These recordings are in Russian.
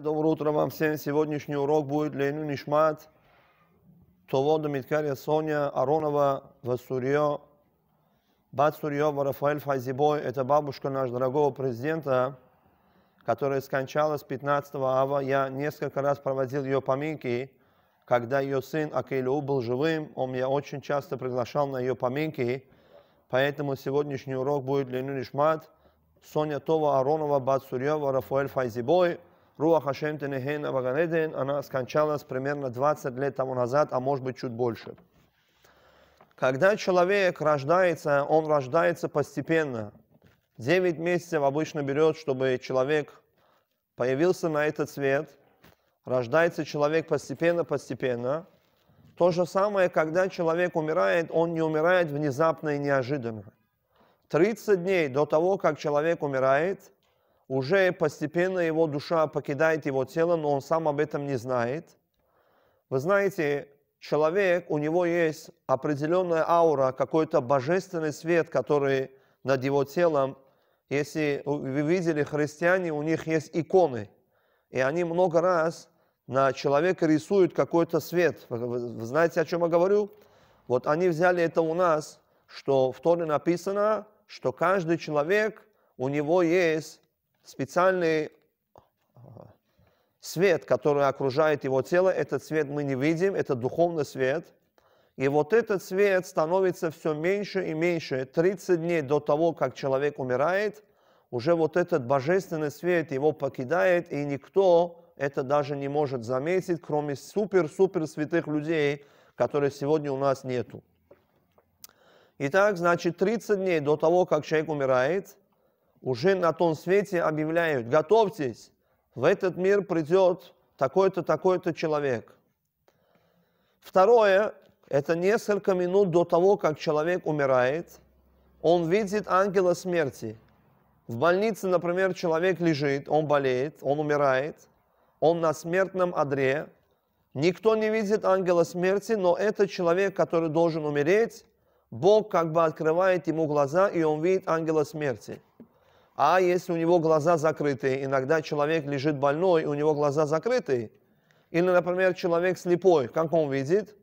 Доброе утро вам всем. Сегодняшний урок будет Лейну Нишмат, Товода Миткария Соня Аронова, Васурьо, Бат Сурьева, Рафаэль Файзибой. Это бабушка нашего дорогого президента, которая скончалась 15 ава. Я несколько раз проводил ее поминки, когда ее сын Акейлю был живым. Он меня очень часто приглашал на ее поминки. Поэтому сегодняшний урок будет Лейну Нишмат, Соня Това Аронова, Бат Сурьева, Рафаэль Файзибой – Руах Ашем Тенехен Аваганеден, она скончалась примерно 20 лет тому назад, а может быть чуть больше. Когда человек рождается, он рождается постепенно. 9 месяцев обычно берет, чтобы человек появился на этот свет. Рождается человек постепенно, постепенно. То же самое, когда человек умирает, он не умирает внезапно и неожиданно. 30 дней до того, как человек умирает – уже постепенно его душа покидает его тело, но он сам об этом не знает. Вы знаете, человек, у него есть определенная аура, какой-то божественный свет, который над его телом. Если вы видели христиане, у них есть иконы, и они много раз на человека рисуют какой-то свет. Вы знаете, о чем я говорю? Вот они взяли это у нас, что в Торе написано, что каждый человек, у него есть специальный свет, который окружает его тело, этот свет мы не видим, это духовный свет. И вот этот свет становится все меньше и меньше. 30 дней до того, как человек умирает, уже вот этот божественный свет его покидает, и никто это даже не может заметить, кроме супер-супер святых людей, которые сегодня у нас нету. Итак, значит, 30 дней до того, как человек умирает – уже на том свете объявляют, готовьтесь, в этот мир придет такой-то, такой-то человек. Второе, это несколько минут до того, как человек умирает, он видит ангела смерти. В больнице, например, человек лежит, он болеет, он умирает, он на смертном одре. Никто не видит ангела смерти, но этот человек, который должен умереть, Бог как бы открывает ему глаза, и он видит ангела смерти – а если у него глаза закрыты, иногда человек лежит больной, и у него глаза закрыты, или, например, человек слепой, как он видит,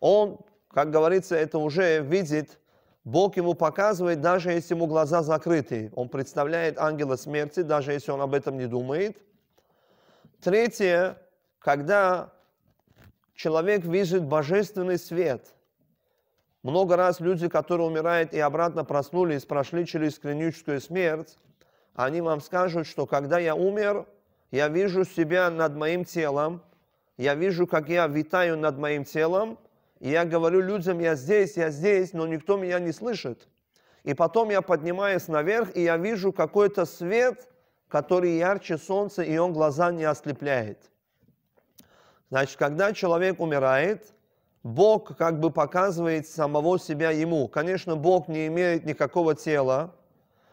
он, как говорится, это уже видит, Бог ему показывает, даже если ему глаза закрыты. Он представляет ангела смерти, даже если он об этом не думает. Третье, когда человек видит божественный свет. Много раз люди, которые умирают и обратно проснулись, прошли через клиническую смерть, они вам скажут, что когда я умер, я вижу себя над моим телом, я вижу, как я витаю над моим телом, и я говорю людям, я здесь, я здесь, но никто меня не слышит. И потом я поднимаюсь наверх, и я вижу какой-то свет, который ярче солнца, и он глаза не ослепляет. Значит, когда человек умирает, Бог как бы показывает самого себя ему. Конечно, Бог не имеет никакого тела,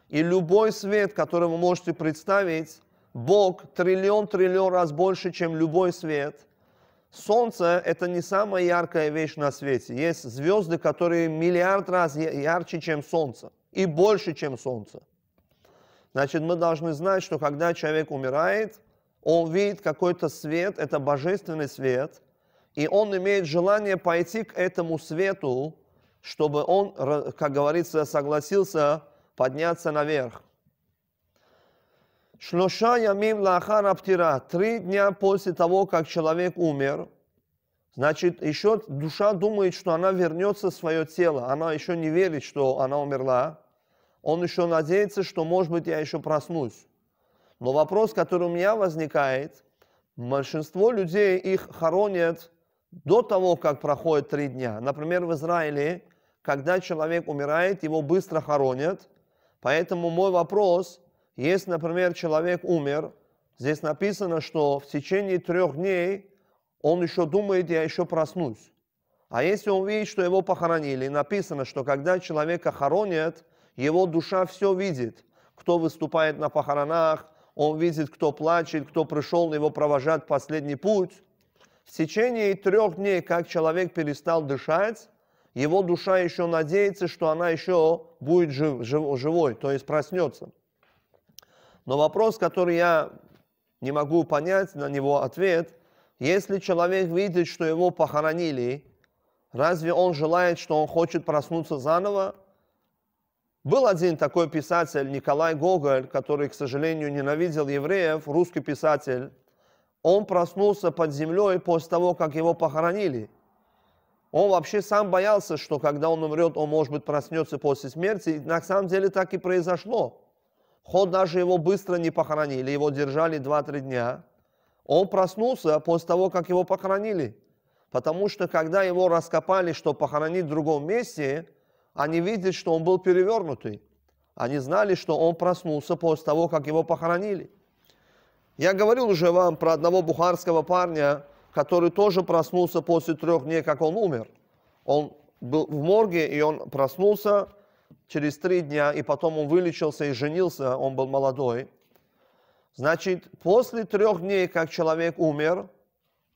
и любой свет, который вы можете представить, Бог триллион триллион раз больше, чем любой свет. Солнце – это не самая яркая вещь на свете. Есть звезды, которые миллиард раз ярче, чем Солнце. И больше, чем Солнце. Значит, мы должны знать, что когда человек умирает, он видит какой-то свет, это божественный свет, и он имеет желание пойти к этому свету, чтобы он, как говорится, согласился подняться наверх. Шлоша ямим лахар аптира. Три дня после того, как человек умер, значит, еще душа думает, что она вернется в свое тело. Она еще не верит, что она умерла. Он еще надеется, что, может быть, я еще проснусь. Но вопрос, который у меня возникает, большинство людей их хоронят до того, как проходит три дня. Например, в Израиле, когда человек умирает, его быстро хоронят – Поэтому мой вопрос, если, например, человек умер, здесь написано, что в течение трех дней он еще думает, я еще проснусь. А если он видит, что его похоронили, написано, что когда человека хоронят, его душа все видит, кто выступает на похоронах, он видит, кто плачет, кто пришел его провожать последний путь. В течение трех дней, как человек перестал дышать, его душа еще надеется, что она еще будет жив, жив, живой, то есть проснется. Но вопрос, который я не могу понять, на него ответ, если человек видит, что его похоронили, разве он желает, что он хочет проснуться заново? Был один такой писатель, Николай Гоголь, который, к сожалению, ненавидел евреев, русский писатель. Он проснулся под землей после того, как его похоронили – он вообще сам боялся, что когда он умрет, он, может быть, проснется после смерти. И на самом деле так и произошло. Ход даже его быстро не похоронили, его держали 2-3 дня. Он проснулся после того, как его похоронили. Потому что когда его раскопали, что похоронить в другом месте, они видят, что он был перевернутый. Они знали, что он проснулся после того, как его похоронили. Я говорил уже вам про одного бухарского парня, который тоже проснулся после трех дней, как он умер. Он был в морге, и он проснулся через три дня, и потом он вылечился и женился, он был молодой. Значит, после трех дней, как человек умер,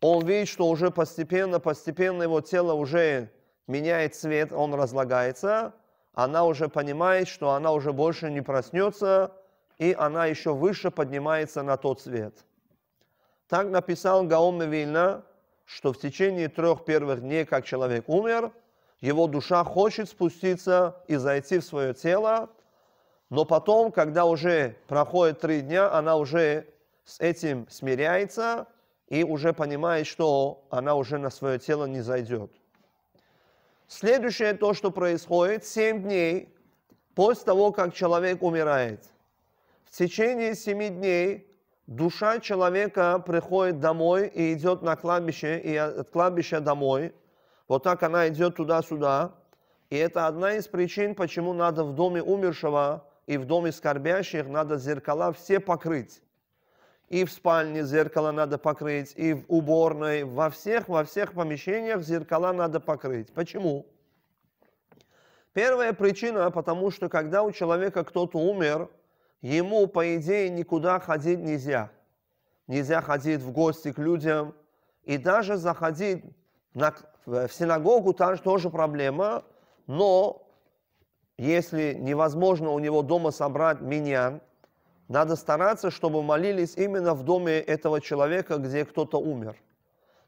он видит, что уже постепенно, постепенно его тело уже меняет цвет, он разлагается, она уже понимает, что она уже больше не проснется, и она еще выше поднимается на тот свет – так написал Гаон Вильна, что в течение трех первых дней, как человек умер, его душа хочет спуститься и зайти в свое тело, но потом, когда уже проходит три дня, она уже с этим смиряется и уже понимает, что она уже на свое тело не зайдет. Следующее то, что происходит, семь дней после того, как человек умирает. В течение семи дней душа человека приходит домой и идет на кладбище, и от кладбища домой. Вот так она идет туда-сюда. И это одна из причин, почему надо в доме умершего и в доме скорбящих надо зеркала все покрыть. И в спальне зеркало надо покрыть, и в уборной, во всех, во всех помещениях зеркала надо покрыть. Почему? Первая причина, потому что когда у человека кто-то умер – Ему, по идее, никуда ходить нельзя. Нельзя ходить в гости к людям. И даже заходить на, в синагогу там тоже проблема. Но если невозможно у него дома собрать миньян, надо стараться, чтобы молились именно в доме этого человека, где кто-то умер.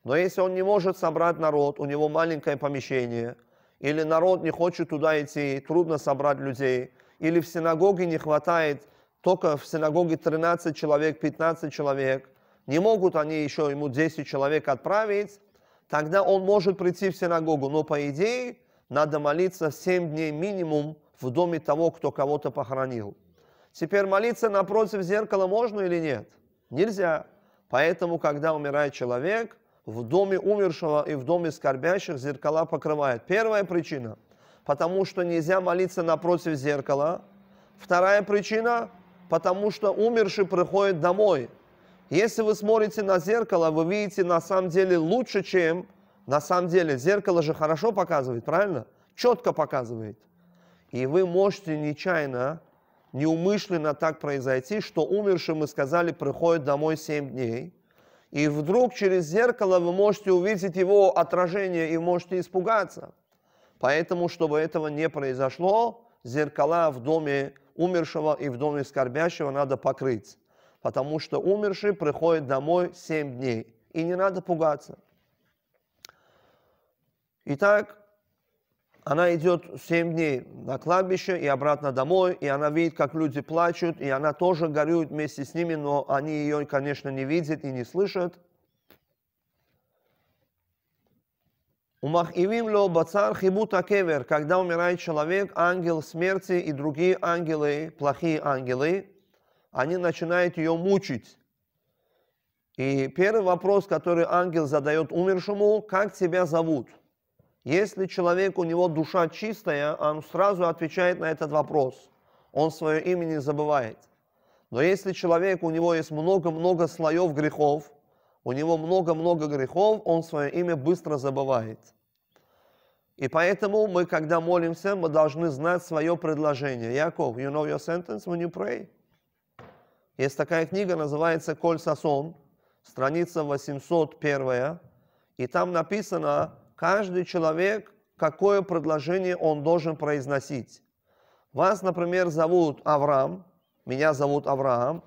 Но если он не может собрать народ, у него маленькое помещение, или народ не хочет туда идти, трудно собрать людей, или в синагоге не хватает только в синагоге 13 человек, 15 человек. Не могут они еще ему 10 человек отправить. Тогда он может прийти в синагогу. Но по идее надо молиться 7 дней минимум в доме того, кто кого-то похоронил. Теперь молиться напротив зеркала можно или нет? Нельзя. Поэтому, когда умирает человек, в доме умершего и в доме скорбящих зеркала покрывает. Первая причина, потому что нельзя молиться напротив зеркала. Вторая причина, потому что умерший приходит домой. Если вы смотрите на зеркало, вы видите на самом деле лучше, чем на самом деле. Зеркало же хорошо показывает, правильно? Четко показывает. И вы можете нечаянно, неумышленно так произойти, что умерший, мы сказали, приходит домой 7 дней. И вдруг через зеркало вы можете увидеть его отражение и можете испугаться. Поэтому, чтобы этого не произошло, зеркала в доме умершего и в доме скорбящего надо покрыть, потому что умерший приходит домой семь дней, и не надо пугаться. Итак, она идет семь дней на кладбище и обратно домой, и она видит, как люди плачут, и она тоже горюет вместе с ними, но они ее, конечно, не видят и не слышат – Умахивим ло бацар хибута кевер, когда умирает человек, ангел смерти и другие ангелы, плохие ангелы, они начинают ее мучить. И первый вопрос, который ангел задает умершему, как тебя зовут? Если человек, у него душа чистая, он сразу отвечает на этот вопрос. Он свое имя не забывает. Но если человек, у него есть много-много слоев грехов, у него много-много грехов, он свое имя быстро забывает. И поэтому мы, когда молимся, мы должны знать свое предложение. Яков, you know your sentence when you pray? Есть такая книга, называется «Коль Сасон», страница 801, и там написано, каждый человек, какое предложение он должен произносить. Вас, например, зовут Авраам, меня зовут Авраам,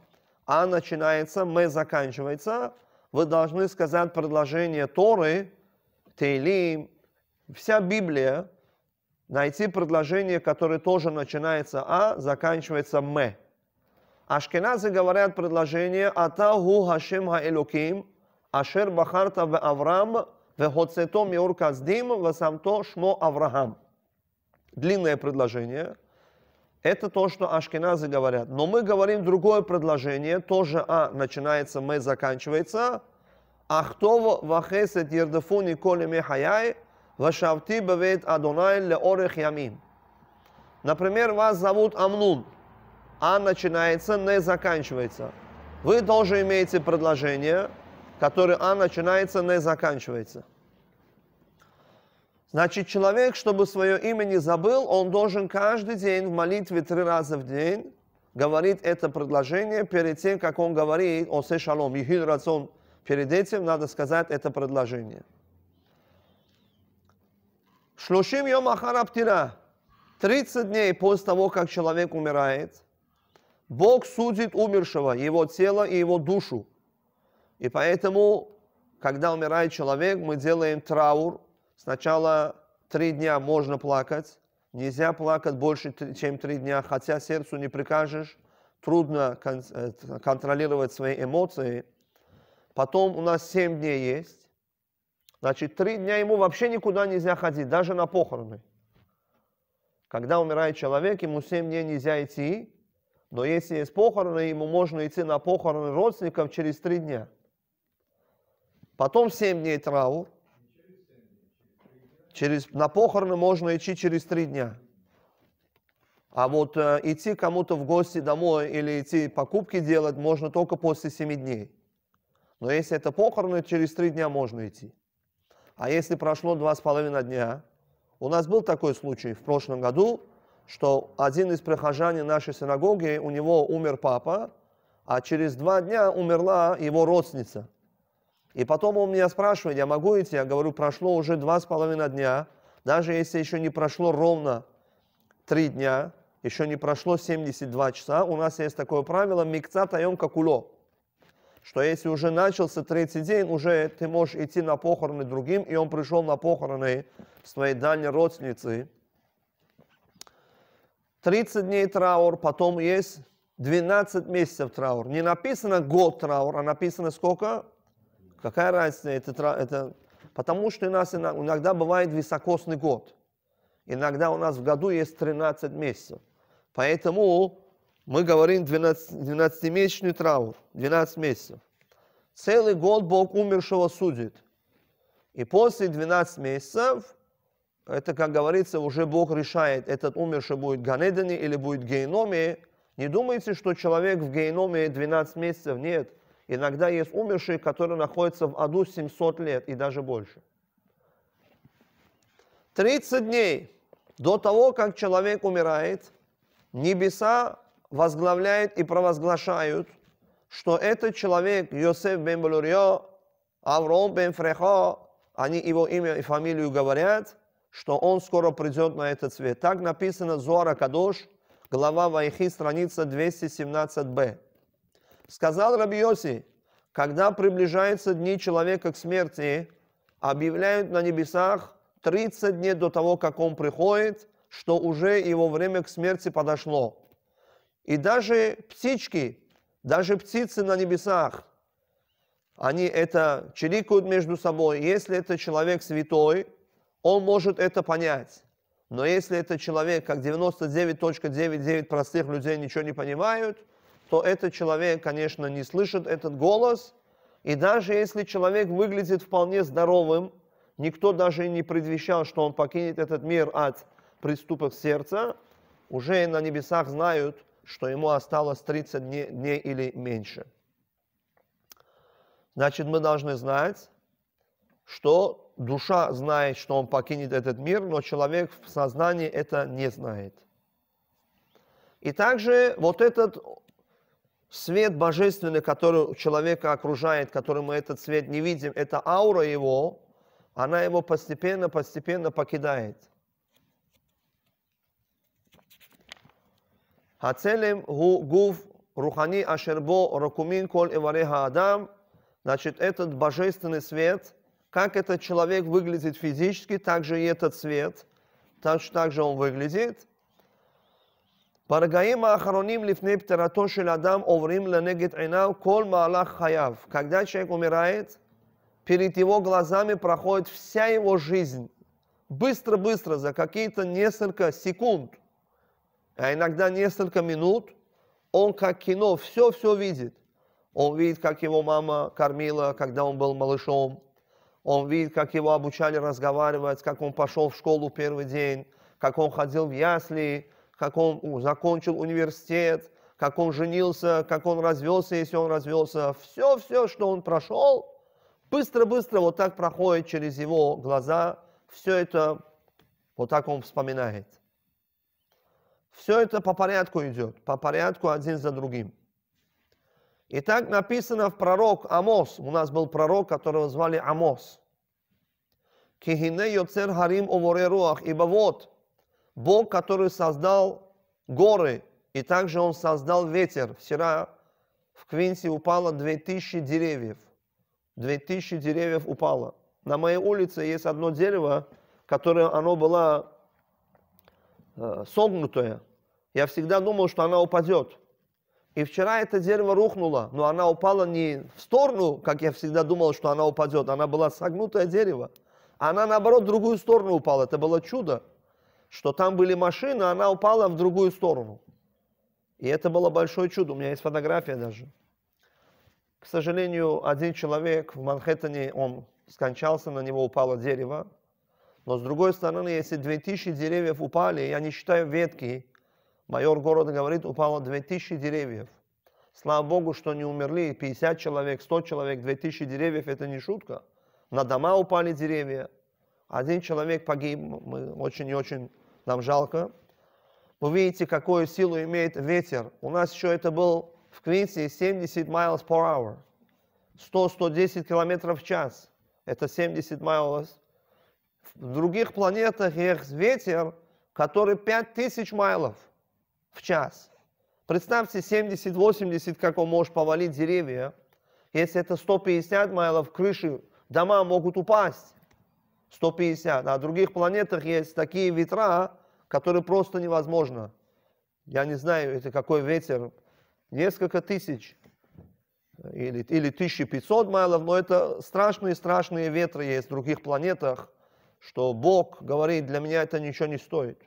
а начинается, мы заканчивается – вы должны сказать предложение Торы, Тейлим, вся Библия, найти предложение, которое тоже начинается «а», заканчивается М. Ашкеназы говорят предложение «Атаху Хашем Хаэлуким, Ашер Бахарта в Авраам, в Хоцето Миур в Самто Шмо Авраам». Длинное предложение – это то, что ашкеназы говорят. Но мы говорим другое предложение, тоже А начинается, М заканчивается. Ахтово вахесет ердефуни коли мехаяй, вашавти бевет адонай ле орех ямин. Например, вас зовут Амнун. А начинается, не заканчивается. Вы тоже имеете предложение, которое А начинается, не заканчивается. Значит, человек, чтобы свое имя не забыл, он должен каждый день в молитве три раза в день говорит это предложение перед тем, как он говорит о се шалом, ехин рацион. Перед этим надо сказать это предложение. Шлушим йом ахараптира. 30 дней после того, как человек умирает, Бог судит умершего, его тело и его душу. И поэтому, когда умирает человек, мы делаем траур, Сначала три дня можно плакать, нельзя плакать больше, чем три дня, хотя сердцу не прикажешь, трудно кон э, контролировать свои эмоции. Потом у нас семь дней есть. Значит, три дня ему вообще никуда нельзя ходить, даже на похороны. Когда умирает человек, ему семь дней нельзя идти, но если есть похороны, ему можно идти на похороны родственников через три дня. Потом семь дней траур, Через, на похороны можно идти через три дня. А вот э, идти кому-то в гости домой или идти покупки делать можно только после семи дней. Но если это похороны, через три дня можно идти. А если прошло два с половиной дня, у нас был такой случай в прошлом году, что один из прихожан нашей синагоги, у него умер папа, а через два дня умерла его родственница. И потом он меня спрашивает, я могу идти? Я говорю, прошло уже два с половиной дня, даже если еще не прошло ровно три дня, еще не прошло 72 часа, у нас есть такое правило «микца таем какуло», что если уже начался третий день, уже ты можешь идти на похороны другим, и он пришел на похороны своей дальней родственницы. 30 дней траур, потом есть 12 месяцев траур. Не написано год траур, а написано сколько? Какая разница? Это, это... Потому что у нас иногда бывает високосный год. Иногда у нас в году есть 13 месяцев. Поэтому мы говорим 12, 12-месячный траур, 12 месяцев. Целый год Бог умершего судит. И после 12 месяцев, это, как говорится, уже Бог решает, этот умерший будет Ганедане или будет геноме. Не думайте, что человек в геноме 12 месяцев, нет – Иногда есть умершие, которые находятся в аду 700 лет и даже больше. 30 дней до того, как человек умирает, небеса возглавляют и провозглашают, что этот человек, Йосеф бен Балурьо, Авром бен Фрехо, они его имя и фамилию говорят, что он скоро придет на этот свет. Так написано Зуара Кадош, глава Вайхи, страница 217б. Сказал Рабиоси, когда приближаются дни человека к смерти, объявляют на небесах 30 дней до того, как он приходит, что уже его время к смерти подошло. И даже птички, даже птицы на небесах, они это чирикают между собой. Если это человек святой, он может это понять. Но если это человек, как 99.99 простых людей ничего не понимают – то этот человек, конечно, не слышит этот голос. И даже если человек выглядит вполне здоровым, никто даже и не предвещал, что он покинет этот мир от приступов сердца, уже на небесах знают, что ему осталось 30 дней, дней или меньше. Значит, мы должны знать, что душа знает, что он покинет этот мир, но человек в сознании это не знает. И также вот этот Свет божественный, который человека окружает, который мы этот свет не видим, это аура его, она его постепенно, постепенно покидает. Хацелем гу гуф рухани ашербо ракумин кол эвареха адам. Значит, этот божественный свет, как этот человек выглядит физически, так же и этот свет, так, так же он выглядит – ברגעים האחרונים לפני פטירתו של אדם עוברים לנגד עיניו כל מהלך חייו. Когда человек умирает, перед его глазами проходит вся его жизнь. Быстро-быстро, за какие-то несколько секунд, а иногда несколько минут, он как кино все-все видит. Он видит, как его мама кормила, когда он был малышом. Он видит, как его обучали разговаривать, как он пошел в школу первый день, как он ходил в ясли, как он закончил университет, как он женился, как он развелся, если он развелся. Все-все, что он прошел, быстро-быстро вот так проходит через его глаза. Все это вот так он вспоминает. Все это по порядку идет, по порядку один за другим. И так написано в пророк Амос. У нас был пророк, которого звали Амос. Кихине йоцер харим уморе Ибо вот, Бог, который создал горы, и также Он создал ветер. Вчера в Квинсе упало 2000 деревьев. 2000 деревьев упало. На моей улице есть одно дерево, которое оно было э, согнутое. Я всегда думал, что она упадет. И вчера это дерево рухнуло, но она упала не в сторону, как я всегда думал, что она упадет. Она была согнутое дерево. Она, наоборот, в другую сторону упала. Это было чудо что там были машины, она упала в другую сторону. И это было большое чудо. У меня есть фотография даже. К сожалению, один человек в Манхэттене, он скончался, на него упало дерево. Но с другой стороны, если 2000 деревьев упали, я не считаю ветки, майор города говорит, упало 2000 деревьев. Слава Богу, что не умерли 50 человек, 100 человек, 2000 деревьев, это не шутка. На дома упали деревья. Один человек погиб, мы очень и очень нам жалко. Вы видите, какую силу имеет ветер. У нас еще это был в Квинсе 70 miles per hour. 100-110 километров в час. Это 70 miles. В других планетах есть ветер, который 5000 майлов в час. Представьте 70-80, как он может повалить деревья. Если это 150 майлов, крыши, дома могут упасть. 150. На других планетах есть такие ветра, которые просто невозможно. Я не знаю, это какой ветер. Несколько тысяч или, или 1500 майлов, но это страшные-страшные ветры есть в других планетах, что Бог говорит, для меня это ничего не стоит.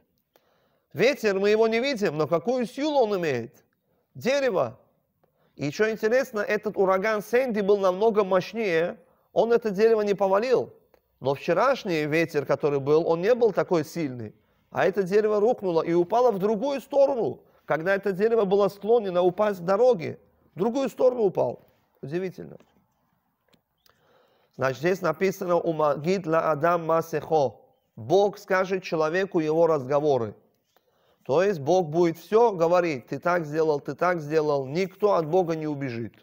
Ветер, мы его не видим, но какую силу он имеет? Дерево. И еще интересно, этот ураган Сэнди был намного мощнее, он это дерево не повалил – но вчерашний ветер, который был, он не был такой сильный. А это дерево рухнуло и упало в другую сторону, когда это дерево было склонено упасть с дороги. В другую сторону упал. Удивительно. Значит, здесь написано «Умагид ла адам масехо». Бог скажет человеку его разговоры. То есть Бог будет все говорить, ты так сделал, ты так сделал, никто от Бога не убежит.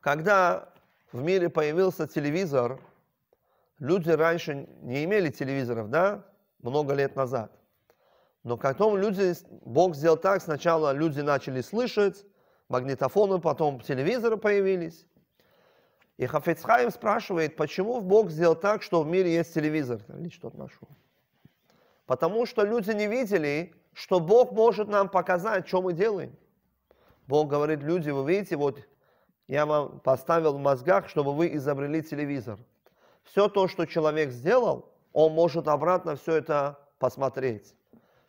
Когда в мире появился телевизор, люди раньше не имели телевизоров, да, много лет назад. Но потом люди, Бог сделал так, сначала люди начали слышать, магнитофоны, потом телевизоры появились. И Хафицхайм спрашивает, почему Бог сделал так, что в мире есть телевизор? Или что-то нашел. Потому что люди не видели, что Бог может нам показать, что мы делаем. Бог говорит, люди, вы видите, вот я вам поставил в мозгах, чтобы вы изобрели телевизор. Все то, что человек сделал, он может обратно все это посмотреть.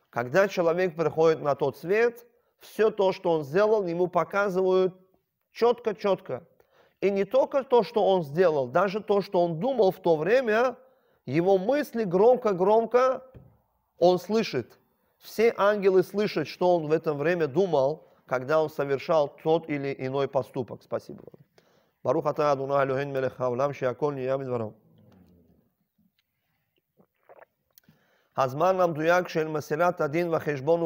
Когда человек приходит на тот свет, все то, что он сделал, ему показывают четко-четко. И не только то, что он сделал, даже то, что он думал в то время, его мысли громко-громко он слышит. Все ангелы слышат, что он в это время думал, когда он совершал тот или иной поступок. Спасибо вам. Барух ата адуна алюхен мелех хаулам шиакол ниям двором. הזמן המדויק של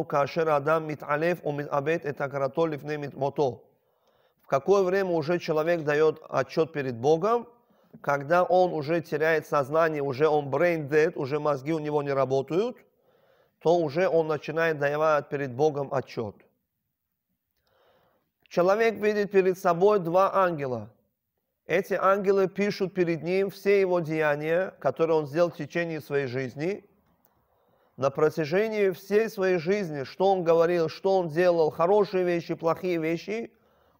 кашер адам мит הוא у мит абет это את הכרתו мит мото. В какое время уже человек дает отчет перед Богом, когда он уже теряет сознание, уже он brain dead, уже мозги у него не работают, то уже он начинает давать перед Богом отчет. Человек видит перед собой два ангела. Эти ангелы пишут перед ним все его деяния, которые он сделал в течение своей жизни, на протяжении всей своей жизни, что он говорил, что он делал, хорошие вещи, плохие вещи,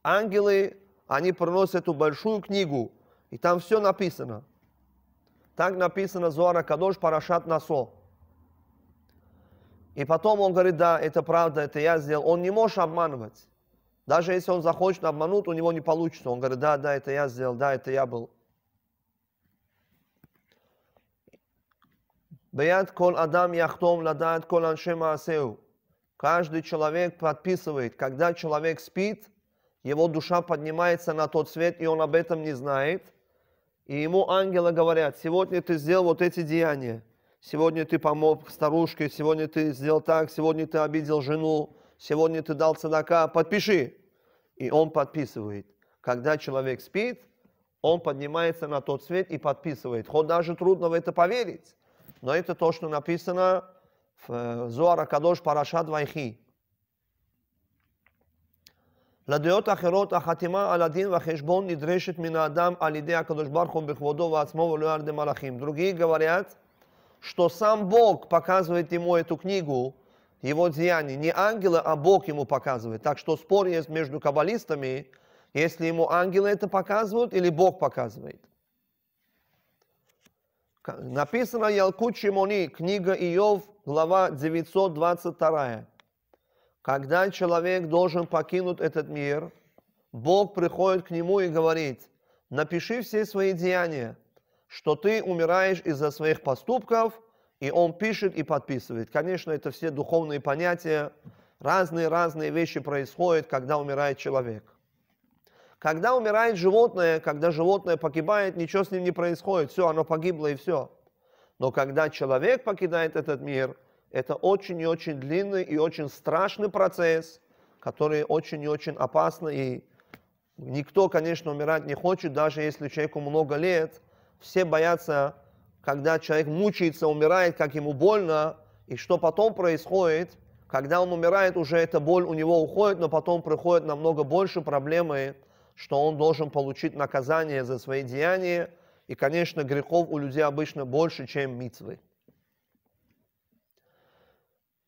ангелы, они приносят эту большую книгу, и там все написано. Так написано Зуара Кадош Парашат Насо. И потом он говорит, да, это правда, это я сделал. Он не может обманывать. Даже если он захочет обмануть, у него не получится. Он говорит, да, да, это я сделал, да, это я был. Беят кол адам яхтом ладает кол аншема асеу. Каждый человек подписывает, когда человек спит, его душа поднимается на тот свет, и он об этом не знает. И ему ангелы говорят, сегодня ты сделал вот эти деяния, сегодня ты помог старушке, сегодня ты сделал так, сегодня ты обидел жену, сегодня ты дал цедака, подпиши. И он подписывает. Когда человек спит, он поднимается на тот свет и подписывает. Хоть даже трудно в это поверить. Но это то, что написано в Зуара Кадош Парашат Вайхи. לדעות אחרות, החתימה על הדין והחשבון נדרשת מן האדם על ידי הקדוש ברוך הוא בכבודו ועצמו ולא על ידי מלאכים. Другие говорят, что сам Бог показывает ему эту книгу, его деяния Не ангелы, а Бог ему показывает. Так что спор есть между каббалистами, если ему ангелы это показывают или Бог показывает. Написано Ялкучи Мони, книга Иов, глава 922. Когда человек должен покинуть этот мир, Бог приходит к нему и говорит, напиши все свои деяния, что ты умираешь из-за своих поступков – и он пишет и подписывает. Конечно, это все духовные понятия. Разные-разные вещи происходят, когда умирает человек. Когда умирает животное, когда животное погибает, ничего с ним не происходит. Все, оно погибло и все. Но когда человек покидает этот мир, это очень и очень длинный и очень страшный процесс, который очень и очень опасный. И никто, конечно, умирать не хочет, даже если человеку много лет. Все боятся когда человек мучается, умирает, как ему больно, и что потом происходит, когда он умирает, уже эта боль у него уходит, но потом приходит намного больше проблемы, что он должен получить наказание за свои деяния, и, конечно, грехов у людей обычно больше, чем митвы.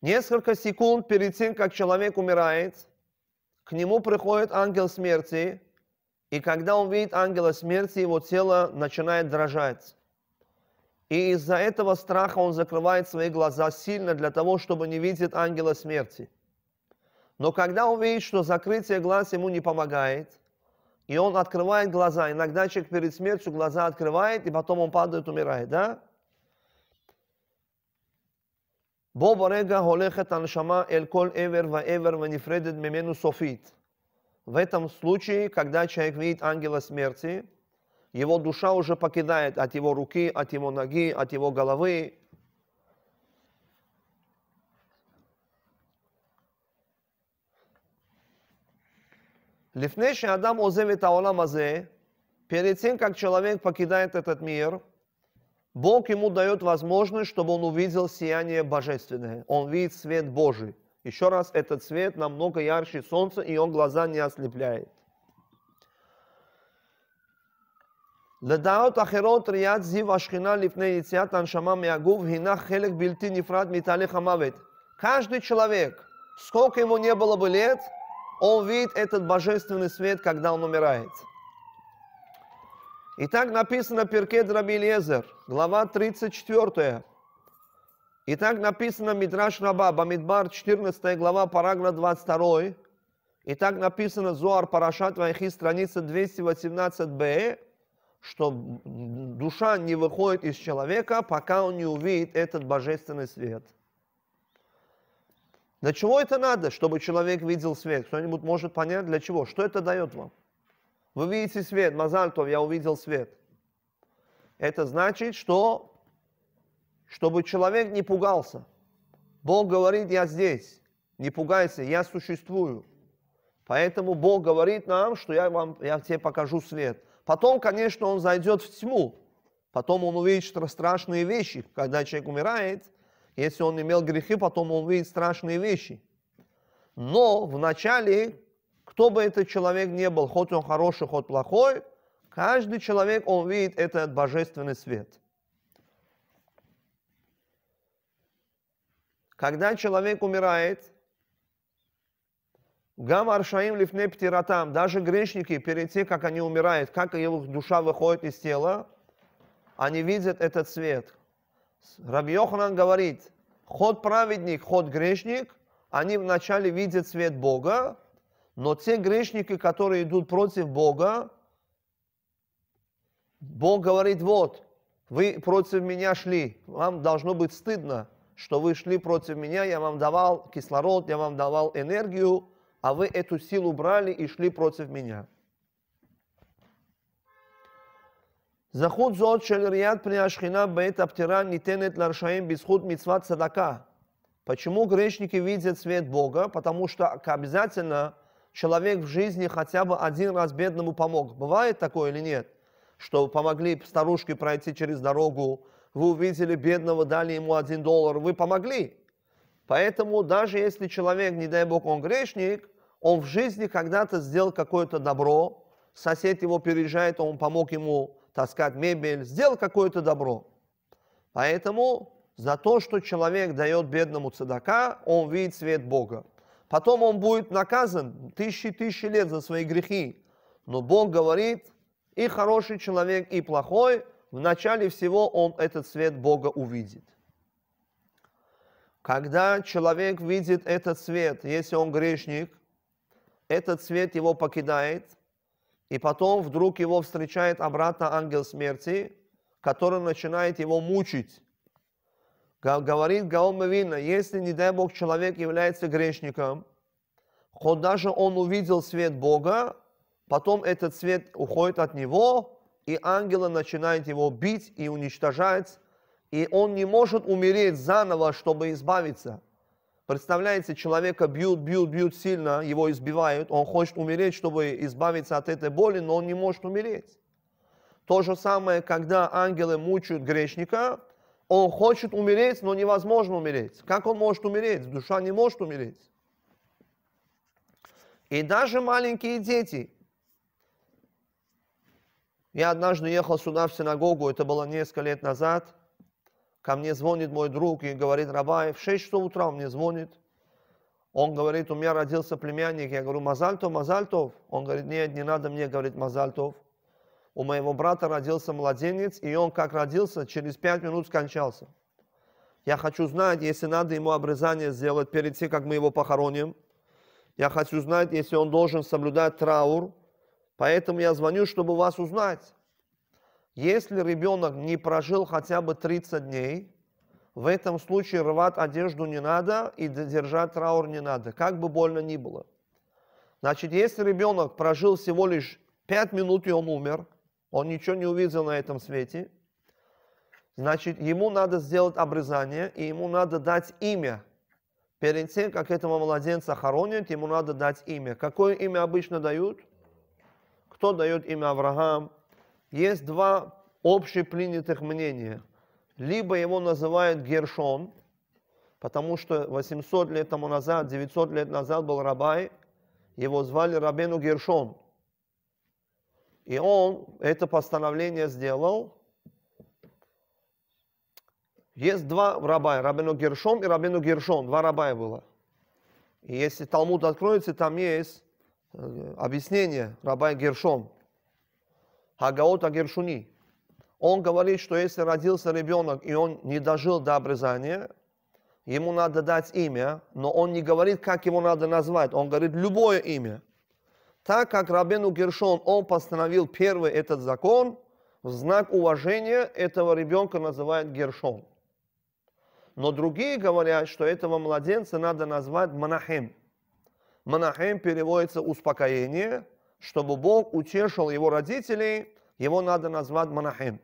Несколько секунд перед тем, как человек умирает, к нему приходит ангел смерти, и когда он видит ангела смерти, его тело начинает дрожать. И из-за этого страха он закрывает свои глаза сильно для того, чтобы не видеть ангела смерти. Но когда он видит, что закрытие глаз ему не помогает, и он открывает глаза, иногда человек перед смертью глаза открывает, и потом он падает, умирает, да? בו ברגע הולכת הנשמה אל כל עבר ועבר ונפרדת мемену софит. В этом случае, когда человек видит ангела смерти, его душа уже покидает от его руки, от его ноги, от его головы. Лифней Адам озевит Аулам перед тем, как человек покидает этот мир, Бог ему дает возможность, чтобы он увидел сияние божественное. Он видит свет Божий. Еще раз, этот свет намного ярче солнца, и он глаза не ослепляет. לדעות אחרות ראיית זיו השכינה לפני יציאת הנשמה מהגוף הינה חלק בלתי נפרד מתהליך המוות. Каждый человек, сколько ему не было бы лет, он видит этот божественный свет, когда он умирает. И так написано в Перке Драби глава 34. И так написано в Мидраш Раба, Бамидбар, 14 глава, параграф 22. И так написано Зуар Парашат Вайхи, страница 218б что душа не выходит из человека, пока он не увидит этот божественный свет. Для чего это надо, чтобы человек видел свет? Кто-нибудь может понять, для чего? Что это дает вам? Вы видите свет, Мазальтов, я увидел свет. Это значит, что чтобы человек не пугался. Бог говорит, я здесь, не пугайся, я существую. Поэтому Бог говорит нам, что я, вам, я тебе покажу свет – Потом, конечно, он зайдет в тьму. Потом он увидит страшные вещи. Когда человек умирает, если он имел грехи, потом он увидит страшные вещи. Но вначале, кто бы этот человек ни был, хоть он хороший, хоть плохой, каждый человек, он видит этот божественный свет. Когда человек умирает – Гамаршаим лифне птиратам. Даже грешники, перед тем, как они умирают, как их душа выходит из тела, они видят этот свет. Рабьохран говорит, ход праведник, ход грешник, они вначале видят свет Бога, но те грешники, которые идут против Бога, Бог говорит, вот, вы против меня шли, вам должно быть стыдно, что вы шли против меня, я вам давал кислород, я вам давал энергию, а вы эту силу брали и шли против меня. Заход зод шелерият при ашхина бейт аптира нитенет ларшаим бисхуд мицват садака. Почему грешники видят свет Бога? Потому что обязательно человек в жизни хотя бы один раз бедному помог. Бывает такое или нет? Что помогли старушке пройти через дорогу, вы увидели бедного, дали ему один доллар, вы помогли. Поэтому даже если человек, не дай бог, он грешник, он в жизни когда-то сделал какое-то добро, сосед его переезжает, он помог ему таскать мебель, сделал какое-то добро. Поэтому за то, что человек дает бедному цедака, он видит свет Бога. Потом он будет наказан тысячи тысячи лет за свои грехи. Но Бог говорит, и хороший человек, и плохой, в начале всего он этот свет Бога увидит. Когда человек видит этот свет, если он грешник – этот свет его покидает, и потом вдруг его встречает обратно ангел смерти, который начинает его мучить. Говорит Гаон Мавина, если, не дай Бог, человек является грешником, хоть даже он увидел свет Бога, потом этот свет уходит от него, и ангелы начинают его бить и уничтожать, и он не может умереть заново, чтобы избавиться – Представляете, человека бьют, бьют, бьют сильно, его избивают, он хочет умереть, чтобы избавиться от этой боли, но он не может умереть. То же самое, когда ангелы мучают грешника, он хочет умереть, но невозможно умереть. Как он может умереть? Душа не может умереть. И даже маленькие дети. Я однажды ехал сюда в синагогу, это было несколько лет назад – Ко мне звонит мой друг и говорит, Рабаев, в 6 часов утра он мне звонит. Он говорит, у меня родился племянник. Я говорю, Мазальтов, Мазальтов. Он говорит, нет, не надо мне говорит Мазальтов. У моего брата родился младенец, и он как родился, через 5 минут скончался. Я хочу знать, если надо ему обрезание сделать перед тем, как мы его похороним. Я хочу знать, если он должен соблюдать траур. Поэтому я звоню, чтобы вас узнать. Если ребенок не прожил хотя бы 30 дней, в этом случае рвать одежду не надо и держать траур не надо, как бы больно ни было. Значит, если ребенок прожил всего лишь 5 минут и он умер, он ничего не увидел на этом свете, значит, ему надо сделать обрезание и ему надо дать имя. Перед тем, как этого младенца хоронят, ему надо дать имя. Какое имя обычно дают? Кто дает имя Авраам, есть два общепринятых мнения. Либо его называют Гершон, потому что 800 лет тому назад, 900 лет назад был Рабай, его звали Рабену Гершон. И он это постановление сделал. Есть два рабая, Рабену Гершон и Рабену Гершон, два рабая было. И если Талмуд откроется, там есть э, объяснение рабая Гершон – Хагаота Гершуни. Он говорит, что если родился ребенок, и он не дожил до обрезания, ему надо дать имя, но он не говорит, как его надо назвать, он говорит любое имя. Так как Рабену Гершон, он постановил первый этот закон, в знак уважения этого ребенка называют Гершон. Но другие говорят, что этого младенца надо назвать Манахем. Манахем переводится «успокоение», чтобы Бог утешил его родителей, его надо назвать монахим.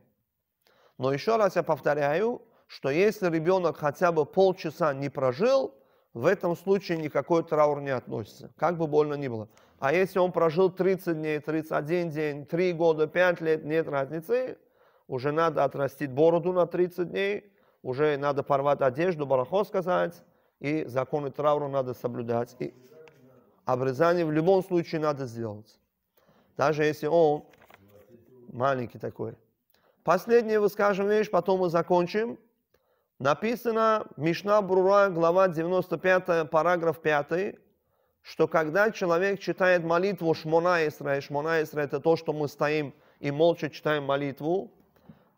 Но еще раз я повторяю, что если ребенок хотя бы полчаса не прожил, в этом случае никакой траур не относится, как бы больно ни было. А если он прожил 30 дней, 31 день, 3 года, 5 лет, нет разницы, уже надо отрастить бороду на 30 дней, уже надо порвать одежду, барахо сказать, и законы траура надо соблюдать. И обрезание в любом случае надо сделать даже если он маленький такой. Последнее выскажем вещь, потом мы закончим. Написано Мишна Брура, глава 95, параграф 5, что когда человек читает молитву Шмона Исра, и Шмона Исра это то, что мы стоим и молча читаем молитву,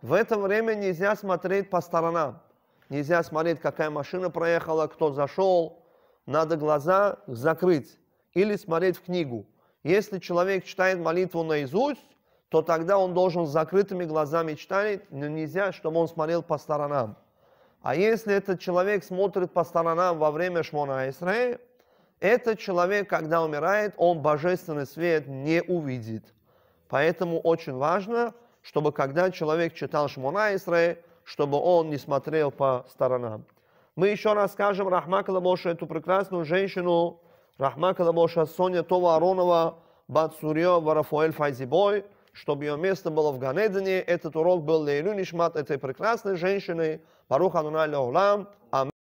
в это время нельзя смотреть по сторонам. Нельзя смотреть, какая машина проехала, кто зашел. Надо глаза закрыть или смотреть в книгу. Если человек читает молитву наизусть, то тогда он должен с закрытыми глазами читать, но нельзя, чтобы он смотрел по сторонам. А если этот человек смотрит по сторонам во время Шмона Исраи, этот человек, когда умирает, он божественный свет не увидит. Поэтому очень важно, чтобы когда человек читал Шмона Исраи, чтобы он не смотрел по сторонам. Мы еще раз скажем Рахмакала Моше, эту прекрасную женщину, Рахма Калабоша, Соня Това Аронова, Бат Сурьё и Рафаэль Файзибой, чтобы ее место было в Ганедане. Этот урок был Лейлю Нишмат этой прекрасной женщины. Баруха Ануналь Аулам. Аминь.